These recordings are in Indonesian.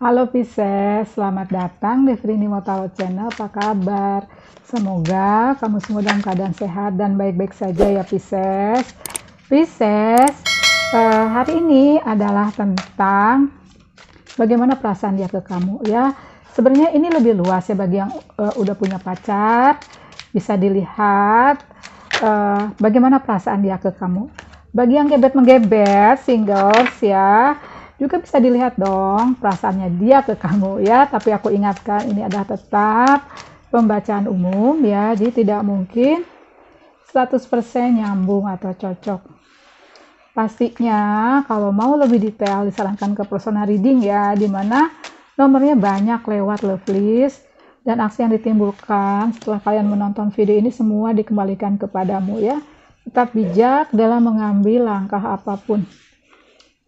Halo Pisces, selamat datang di Frini Motalo Channel. Apa kabar? Semoga kamu semua dalam keadaan sehat dan baik-baik saja ya Pisces. Pisces, eh, hari ini adalah tentang bagaimana perasaan dia ke kamu ya. Sebenarnya ini lebih luas ya bagi yang eh, udah punya pacar, bisa dilihat eh, bagaimana perasaan dia ke kamu. Bagi yang gebet menggebet, singles ya, juga bisa dilihat dong perasaannya dia ke kamu ya. Tapi aku ingatkan ini adalah tetap pembacaan umum ya. Jadi tidak mungkin 100% nyambung atau cocok. Pastinya kalau mau lebih detail disarankan ke personal reading ya, dimana nomornya banyak lewat love list dan aksi yang ditimbulkan setelah kalian menonton video ini semua dikembalikan kepadamu ya. Tetap bijak dalam mengambil langkah apapun.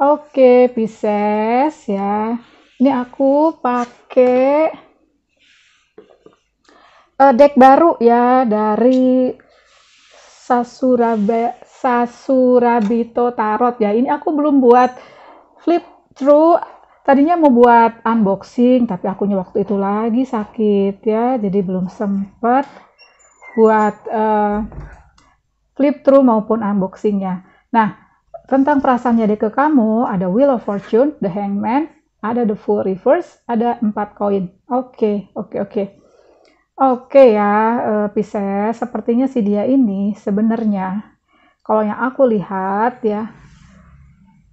Oke, Pisces ya. Ini aku pakai uh, deck baru ya dari Sasurabe Sasurabito Tarot ya. Ini aku belum buat flip through. Tadinya mau buat unboxing, tapi akunya waktu itu lagi sakit ya, jadi belum sempat buat uh, flip through maupun unboxingnya. Nah, tentang perasaannya dia ke kamu, ada Wheel of Fortune, The Hangman, ada The Full Reverse, ada empat koin. Oke, okay, oke, okay, oke. Okay. Oke okay ya, uh, Pisces, sepertinya si dia ini sebenarnya, kalau yang aku lihat ya,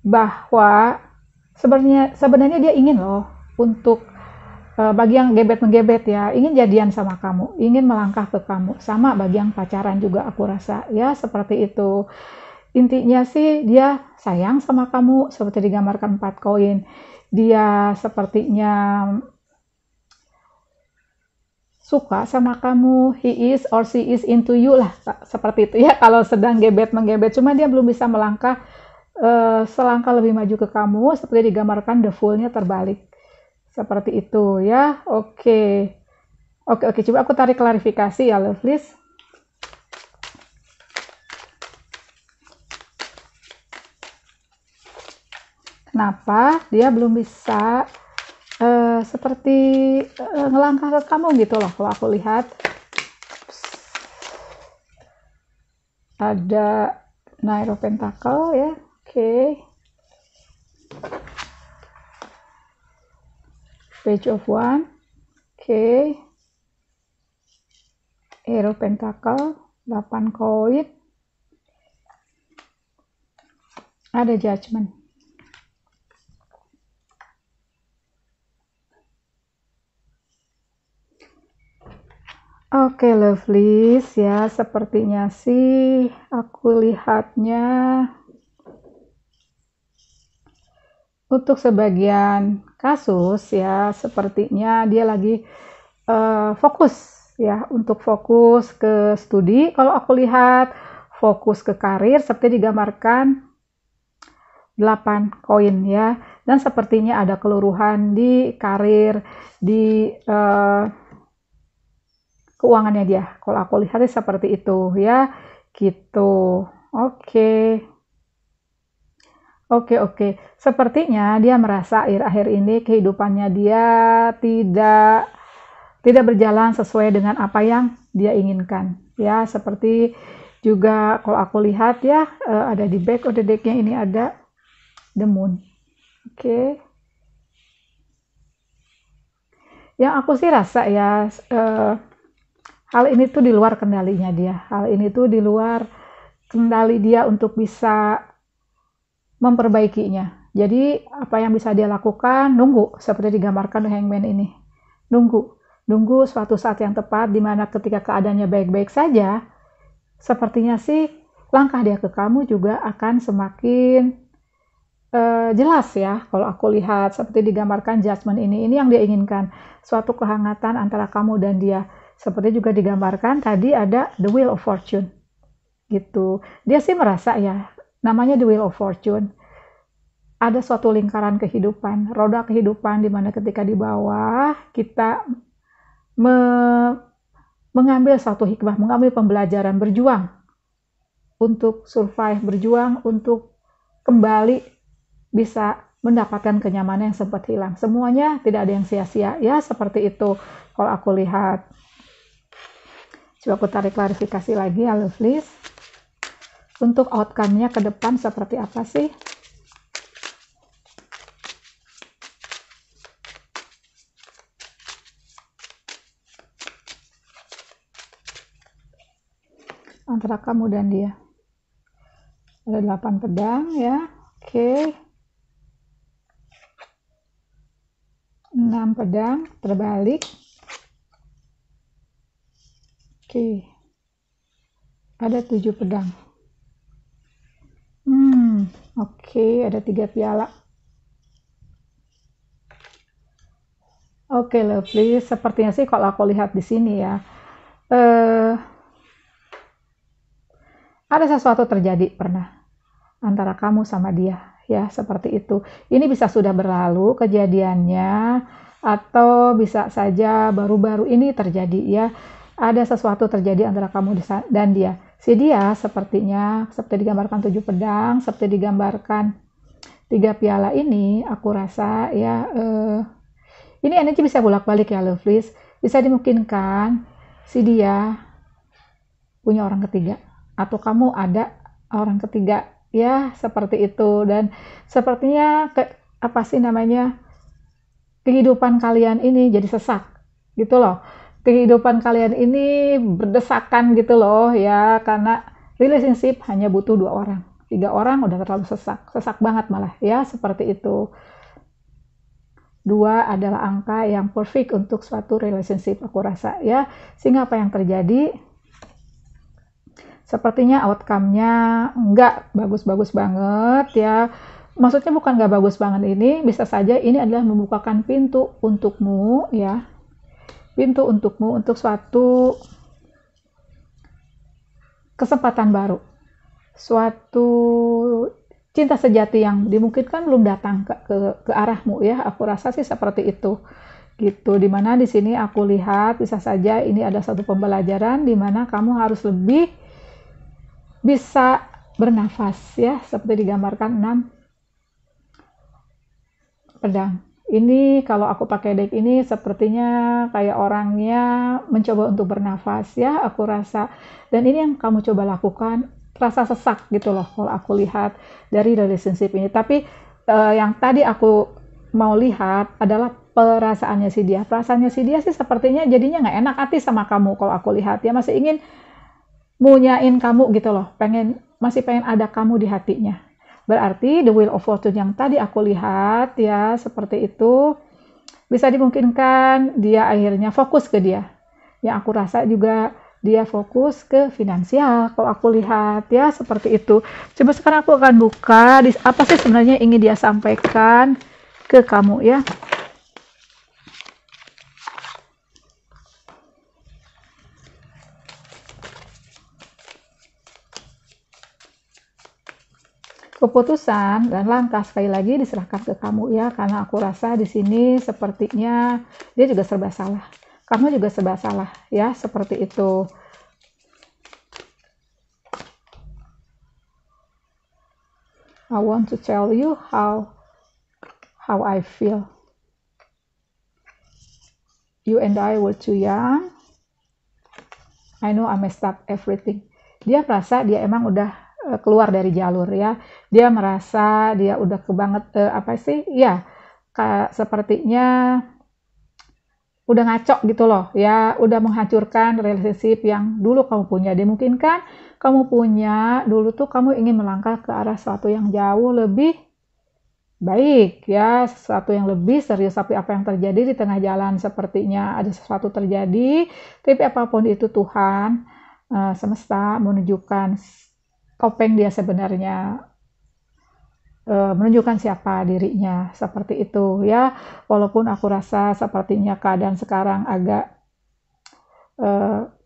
bahwa sebenarnya sebenarnya dia ingin loh untuk uh, bagi yang gebet menggebet ya, ingin jadian sama kamu, ingin melangkah ke kamu. Sama bagi yang pacaran juga aku rasa, ya seperti itu intinya sih dia sayang sama kamu seperti digambarkan empat koin dia sepertinya suka sama kamu he is or she is into you lah seperti itu ya kalau sedang gebet menggebet cuma dia belum bisa melangkah uh, selangkah lebih maju ke kamu seperti digambarkan the fullnya terbalik seperti itu ya oke okay. oke okay, oke okay. coba aku tarik klarifikasi ya love please kenapa dia belum bisa uh, seperti uh, ngelangkah ke kamu gitu loh kalau aku lihat ada Nine Pentacle ya oke okay. Page of One oke okay. Hero Pentacle 8 koin ada judgment Oke, okay, lovelies ya, sepertinya sih aku lihatnya untuk sebagian kasus ya, sepertinya dia lagi uh, fokus ya untuk fokus ke studi. Kalau aku lihat fokus ke karir seperti digambarkan 8 koin ya. Dan sepertinya ada keluruhan di karir di uh, keuangannya dia. Kalau aku lihatnya seperti itu ya. Gitu. Oke. Okay. Oke, okay, oke. Okay. Sepertinya dia merasa akhir-akhir ini kehidupannya dia tidak tidak berjalan sesuai dengan apa yang dia inginkan. Ya, seperti juga kalau aku lihat ya eh, ada di back of the deck ini ada the moon. Oke. Okay. Yang aku sih rasa ya uh, hal ini tuh di luar kendalinya dia. Hal ini tuh di luar kendali dia untuk bisa memperbaikinya. Jadi apa yang bisa dia lakukan nunggu seperti digambarkan Hangman ini. Nunggu, nunggu suatu saat yang tepat di mana ketika keadaannya baik-baik saja, sepertinya sih langkah dia ke kamu juga akan semakin uh, jelas ya kalau aku lihat seperti digambarkan judgment ini ini yang dia inginkan suatu kehangatan antara kamu dan dia seperti juga digambarkan tadi ada the wheel of fortune. Gitu. Dia sih merasa ya, namanya the wheel of fortune. Ada suatu lingkaran kehidupan, roda kehidupan di mana ketika di bawah kita me mengambil suatu hikmah, mengambil pembelajaran, berjuang untuk survive, berjuang untuk kembali bisa mendapatkan kenyamanan yang sempat hilang. Semuanya tidak ada yang sia-sia. Ya, seperti itu kalau aku lihat. Coba aku tarik klarifikasi lagi ya Lovelies Untuk outcome-nya ke depan seperti apa sih? Antara kamu dan dia. Ada 8 pedang ya. Oke. Okay. 6 pedang terbalik Oke. Ada tujuh pedang. Hmm, oke, ada tiga piala. Oke, lovely. Sepertinya sih kalau aku lihat di sini ya, eh, ada sesuatu terjadi pernah antara kamu sama dia, ya seperti itu. Ini bisa sudah berlalu kejadiannya, atau bisa saja baru-baru ini terjadi ya ada sesuatu terjadi antara kamu dan dia. Si dia sepertinya seperti digambarkan tujuh pedang, seperti digambarkan tiga piala ini, aku rasa ya eh, ini energi bisa bolak-balik ya Lovelace. Bisa dimungkinkan si dia punya orang ketiga atau kamu ada orang ketiga ya seperti itu dan sepertinya ke, apa sih namanya kehidupan kalian ini jadi sesak gitu loh kehidupan kalian ini berdesakan gitu loh ya karena relationship hanya butuh dua orang tiga orang udah terlalu sesak sesak banget malah ya seperti itu dua adalah angka yang perfect untuk suatu relationship aku rasa ya sehingga apa yang terjadi sepertinya outcome-nya nggak bagus-bagus banget ya maksudnya bukan nggak bagus banget ini bisa saja ini adalah membukakan pintu untukmu ya pintu untukmu untuk suatu kesempatan baru, suatu cinta sejati yang dimungkinkan belum datang ke, ke, ke arahmu ya. Aku rasa sih seperti itu gitu dimana di sini aku lihat bisa saja ini ada satu pembelajaran dimana kamu harus lebih bisa bernafas ya seperti digambarkan 6 pedang ini kalau aku pakai deck ini sepertinya kayak orangnya mencoba untuk bernafas ya aku rasa dan ini yang kamu coba lakukan rasa sesak gitu loh kalau aku lihat dari relationship ini tapi uh, yang tadi aku mau lihat adalah perasaannya si dia perasaannya si dia sih sepertinya jadinya nggak enak hati sama kamu kalau aku lihat dia masih ingin munyain kamu gitu loh pengen masih pengen ada kamu di hatinya Berarti the wheel of fortune yang tadi aku lihat ya seperti itu bisa dimungkinkan dia akhirnya fokus ke dia. Yang aku rasa juga dia fokus ke finansial kalau aku lihat ya seperti itu. Coba sekarang aku akan buka apa sih sebenarnya ingin dia sampaikan ke kamu ya. keputusan dan langkah sekali lagi diserahkan ke kamu ya karena aku rasa di sini sepertinya dia juga serba salah kamu juga serba salah ya seperti itu I want to tell you how how I feel you and I were too young I know I messed up everything dia merasa dia emang udah Eh, keluar dari jalur ya dia merasa dia udah kebanget uh, apa sih ya ka, sepertinya udah ngaco gitu loh ya udah menghancurkan relationship yang dulu kamu punya dimungkinkan kamu punya dulu tuh kamu ingin melangkah ke arah sesuatu yang jauh lebih baik ya sesuatu yang lebih serius tapi apa yang terjadi di tengah jalan sepertinya ada sesuatu terjadi tapi apapun itu Tuhan eh, semesta menunjukkan topeng dia sebenarnya e, menunjukkan siapa dirinya seperti itu ya walaupun aku rasa sepertinya keadaan sekarang agak e,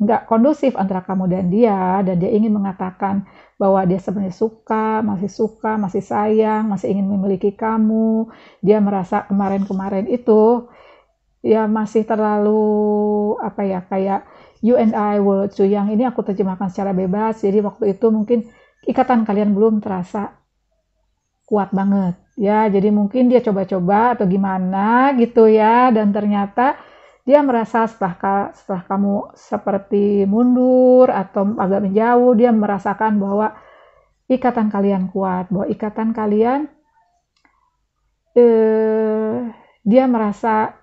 nggak kondusif antara kamu dan dia dan dia ingin mengatakan bahwa dia sebenarnya suka masih suka masih sayang masih ingin memiliki kamu dia merasa kemarin-kemarin itu ya masih terlalu apa ya kayak you and I were too young ini aku terjemahkan secara bebas jadi waktu itu mungkin ikatan kalian belum terasa kuat banget ya jadi mungkin dia coba-coba atau gimana gitu ya dan ternyata dia merasa setelah setelah kamu seperti mundur atau agak menjauh dia merasakan bahwa ikatan kalian kuat bahwa ikatan kalian eh, dia merasa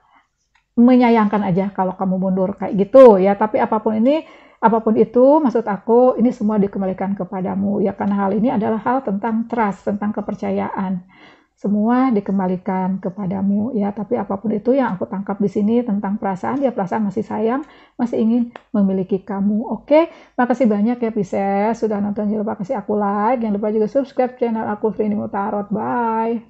menyayangkan aja kalau kamu mundur kayak gitu ya. Tapi apapun ini, apapun itu, maksud aku ini semua dikembalikan kepadamu ya karena hal ini adalah hal tentang trust, tentang kepercayaan. Semua dikembalikan kepadamu ya. Tapi apapun itu yang aku tangkap di sini tentang perasaan, ya perasaan masih sayang, masih ingin memiliki kamu. Oke, makasih banyak ya Pisces sudah nonton. Jangan lupa kasih aku like, jangan lupa juga subscribe channel aku Frini Mutarot. Bye.